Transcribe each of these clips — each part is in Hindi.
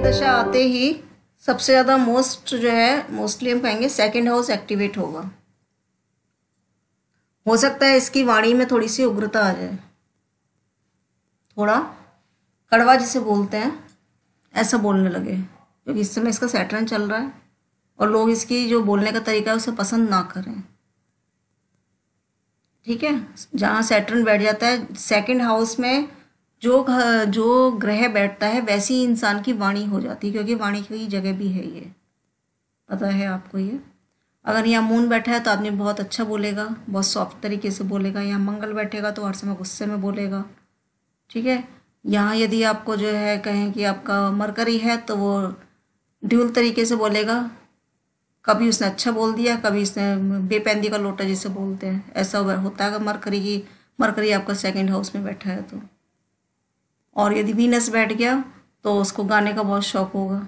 की दशा आते ही सबसे ज़्यादा मोस्ट जो है मोस्टली हम कहेंगे सेकेंड हाउस एक्टिवेट होगा हो सकता है इसकी वाणी में थोड़ी सी उग्रता आ जाए थोड़ा कड़वा जिसे बोलते हैं ऐसा बोलने लगे क्योंकि इस समय इसका सैटर्न चल रहा है और लोग इसकी जो बोलने का तरीका है उसे पसंद ना करें ठीक है जहाँ सैटर्न बैठ जाता है सेकंड हाउस में जो जो ग्रह बैठता है वैसी इंसान की वाणी हो जाती है क्योंकि वाणी की जगह भी है ये पता है आपको ये अगर यहाँ मून बैठा है तो आदमी बहुत अच्छा बोलेगा बहुत सॉफ्ट तरीके से बोलेगा यहाँ मंगल बैठेगा तो हर समय गुस्से में बोलेगा ठीक है यहाँ यदि आपको जो है कहें कि आपका मरकरी है तो वो ड्यूल तरीके से बोलेगा कभी उसने अच्छा बोल दिया कभी इसने बेपैंदी का लोटा जिसे बोलते हैं ऐसा होता है अगर मरकरी की मरकरी आपका सेकेंड हाउस में बैठा है तो और यदि वीनस बैठ गया तो उसको गाने का बहुत शौक होगा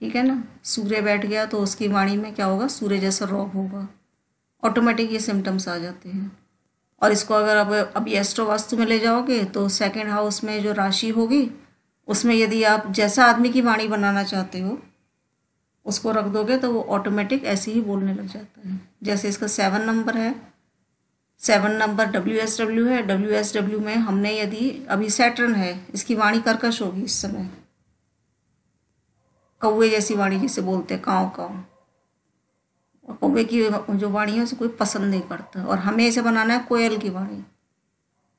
ठीक है ना सूर्य बैठ गया तो उसकी वाणी में क्या होगा सूर्य जैसा रॉक होगा ऑटोमेटिक ये सिम्टम्स आ जाते हैं और इसको अगर अब अभी एस्ट्रो वास्तु में ले जाओगे तो सेकंड हाउस में जो राशि होगी उसमें यदि आप जैसा आदमी की वाणी बनाना चाहते हो उसको रख दोगे तो वो ऑटोमेटिक ऐसे ही बोलने लग जाता है जैसे इसका सेवन नंबर है seven number W S W है डब्ल्यू एस डब्ल्यू में हमने यदि अभी सैटर्न है इसकी वाणी कर्कश होगी इस समय कौए जैसी वाणी जिसे बोलते हैं काँव काँव और कौवे की जो वाणी है उसे कोई पसंद नहीं करता और हमें इसे बनाना है कोयल की वाणी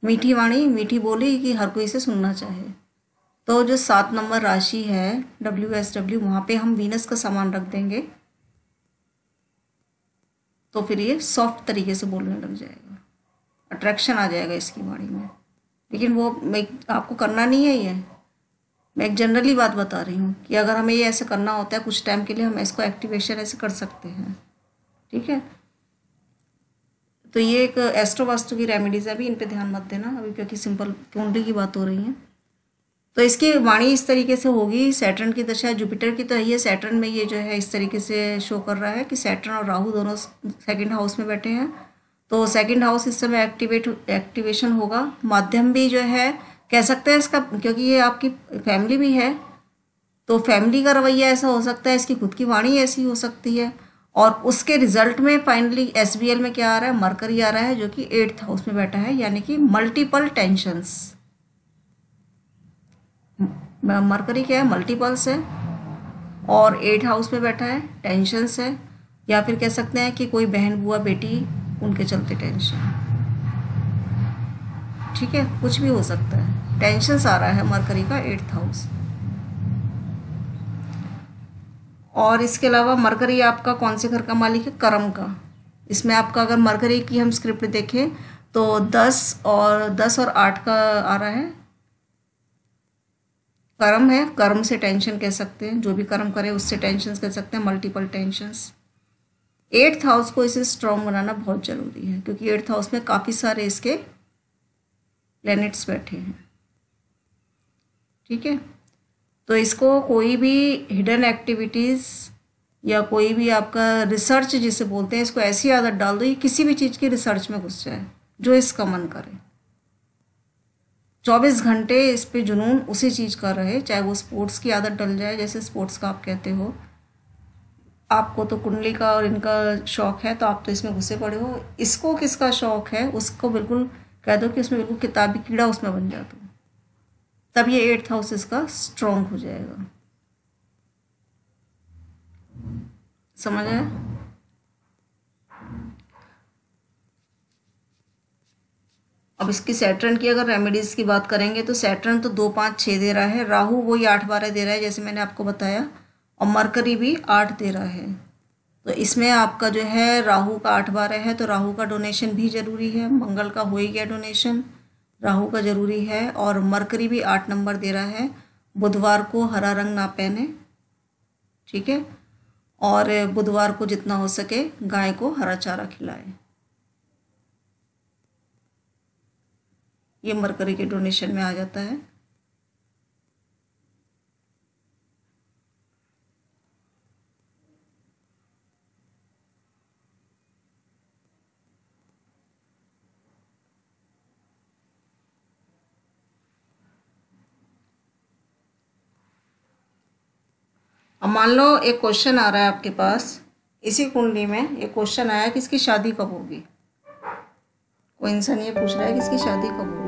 मीठी वाणी मीठी बोली कि हर कोई इसे सुनना चाहे तो जो सात नंबर राशि है डब्ल्यू एस डब्ल्यू वहाँ पर हम वीनस का सामान रख देंगे तो फिर ये सॉफ्ट तरीके से बोलने लग जाएगा अट्रैक्शन आ जाएगा इसकी बॉडी में लेकिन वो मैं आपको करना नहीं है ये मैं एक जनरली बात बता रही हूँ कि अगर हमें ये ऐसे करना होता है कुछ टाइम के लिए हम इसको एक्टिवेशन ऐसे कर सकते हैं ठीक है तो ये एक एस्ट्रो वास्तु की रेमेडीज़ है अभी इन पर ध्यान मत देना अभी क्योंकि सिंपल कुंडली की बात हो रही है तो इसकी वाणी इस तरीके से होगी सैटर्न की दशा जुपिटर की तो है सैटर्न में ये जो है इस तरीके से शो कर रहा है कि सैटर्न और राहु दोनों सेकंड हाउस में बैठे हैं तो सेकंड हाउस इस समय एक्टिवेट एक्टिवेशन होगा माध्यम भी जो है कह सकते हैं इसका क्योंकि ये आपकी फैमिली भी है तो फैमिली का रवैया ऐसा हो सकता है इसकी खुद की वाणी ऐसी हो सकती है और उसके रिजल्ट में फाइनली एस में क्या आ रहा है मरकरी आ रहा है जो कि एट्थ हाउस में बैठा है यानी कि मल्टीपल टेंशंस मरकरी क्या है मल्टीपल्स है और एट हाउस में बैठा है टेंशंस है या फिर कह सकते हैं कि कोई बहन बुआ बेटी उनके चलते टेंशन ठीक है कुछ भी हो सकता है टेंशन आ रहा है मरकरी का एट्थ हाउस और इसके अलावा मरकरी आपका कौन से घर का मालिक है कर्म का इसमें आपका अगर मरकरी की हम स्क्रिप्ट देखें तो दस और दस और आठ का आ रहा है कर्म है कर्म से टेंशन कह सकते हैं जो भी कर्म करे उससे टेंशन कह सकते हैं मल्टीपल टेंशन्स एट्थ हाउस को इसे स्ट्रांग बनाना बहुत ज़रूरी है क्योंकि एट्थ हाउस में काफ़ी सारे इसके प्लैनेट्स बैठे हैं ठीक है तो इसको कोई भी हिडन एक्टिविटीज़ या कोई भी आपका रिसर्च जिसे बोलते हैं इसको ऐसी आदत डाल दो ये किसी भी चीज़ की रिसर्च में घुस जाए जो इसका मन करे चौबीस घंटे इस पर जुनून उसी चीज़ का रहे चाहे वो स्पोर्ट्स की आदत डल जाए जैसे स्पोर्ट्स का आप कहते हो आपको तो कुंडली का और इनका शौक है तो आप तो इसमें घुसे पड़े हो इसको किसका शौक है उसको बिल्कुल कह दो कि उसमें बिल्कुल किताबी कीड़ा उसमें बन जा दो तब ये एट्थ हाउस इसका स्ट्रोंग हो जाएगा समझ आए अब इसकी सैटर्न की अगर रेमेडीज़ की बात करेंगे तो सैटर्न तो दो पाँच छः दे रहा है राहु वही आठ बारह दे रहा है जैसे मैंने आपको बताया और मरकरी भी आठ तेरह है तो इसमें आपका जो है राहु का आठ बारह है तो राहु का डोनेशन भी ज़रूरी है मंगल का हो ही गया डोनेशन राहु का ज़रूरी है और मरकरी भी आठ नंबर दे रहा है बुधवार को हरा रंग ना पहने ठीक है और बुधवार को जितना हो सके गाय को हरा चारा खिलाए ये मरकरी के डोनेशन में आ जाता है अब मान लो एक क्वेश्चन आ रहा है आपके पास इसी कुंडली में एक क्वेश्चन आया कि इसकी शादी कब होगी कोई इंसान ये पूछ रहा है कि इसकी शादी कब होगी